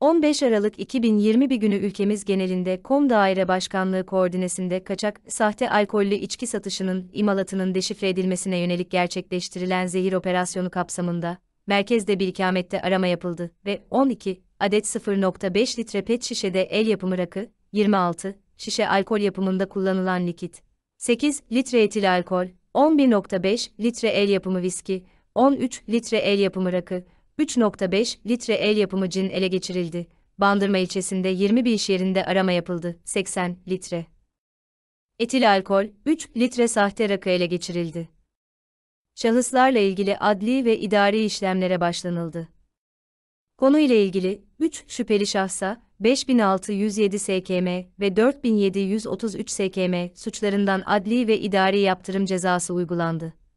15 Aralık 2021 günü ülkemiz genelinde KOM Daire Başkanlığı koordinesinde kaçak, sahte alkollü içki satışının imalatının deşifre edilmesine yönelik gerçekleştirilen zehir operasyonu kapsamında, merkezde bir ikamette arama yapıldı ve 12 adet 0.5 litre pet şişede el yapımı rakı, 26 şişe alkol yapımında kullanılan likit, 8 litre etil alkol, 11.5 litre el yapımı viski, 13 litre el yapımı rakı, 3.5 litre el yapımı cin ele geçirildi. Bandırma ilçesinde 21 iş yerinde arama yapıldı. 80 litre. Etil alkol, 3 litre sahte rakı ele geçirildi. Şahıslarla ilgili adli ve idari işlemlere başlanıldı. Konu ile ilgili 3 şüpheli şahsa 5607 SKM ve 4733 SKM suçlarından adli ve idari yaptırım cezası uygulandı.